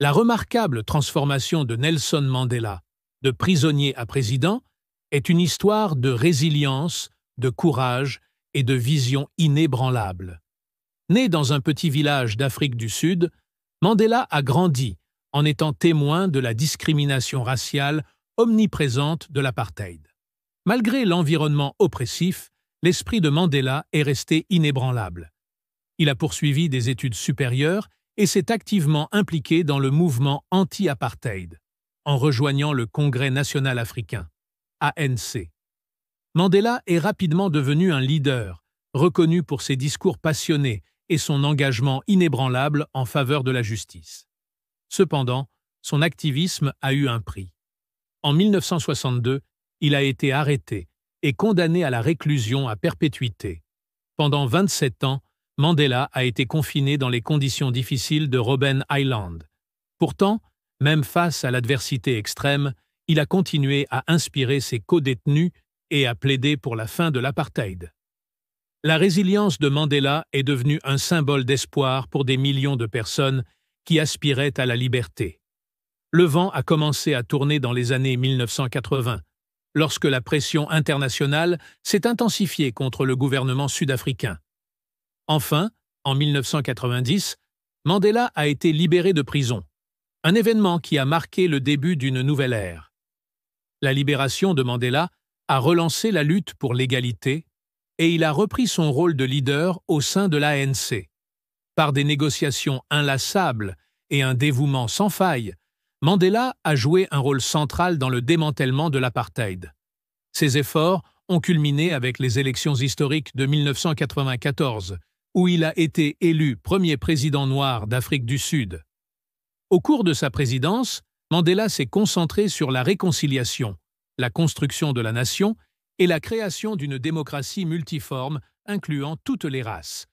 La remarquable transformation de Nelson Mandela de prisonnier à président est une histoire de résilience, de courage et de vision inébranlable. Né dans un petit village d'Afrique du Sud, Mandela a grandi en étant témoin de la discrimination raciale omniprésente de l'apartheid. Malgré l'environnement oppressif, l'esprit de Mandela est resté inébranlable. Il a poursuivi des études supérieures et s'est activement impliqué dans le mouvement anti-apartheid, en rejoignant le Congrès national africain, ANC. Mandela est rapidement devenu un leader, reconnu pour ses discours passionnés et son engagement inébranlable en faveur de la justice. Cependant, son activisme a eu un prix. En 1962, il a été arrêté et condamné à la réclusion à perpétuité. Pendant 27 ans, Mandela a été confiné dans les conditions difficiles de Robben Island. Pourtant, même face à l'adversité extrême, il a continué à inspirer ses co-détenus et à plaider pour la fin de l'apartheid. La résilience de Mandela est devenue un symbole d'espoir pour des millions de personnes qui aspiraient à la liberté. Le vent a commencé à tourner dans les années 1980, lorsque la pression internationale s'est intensifiée contre le gouvernement sud-africain. Enfin, en 1990, Mandela a été libéré de prison, un événement qui a marqué le début d'une nouvelle ère. La libération de Mandela a relancé la lutte pour l'égalité et il a repris son rôle de leader au sein de l'ANC. Par des négociations inlassables et un dévouement sans faille, Mandela a joué un rôle central dans le démantèlement de l'apartheid. Ses efforts ont culminé avec les élections historiques de 1994, où il a été élu premier président noir d'Afrique du Sud. Au cours de sa présidence, Mandela s'est concentré sur la réconciliation, la construction de la nation et la création d'une démocratie multiforme incluant toutes les races,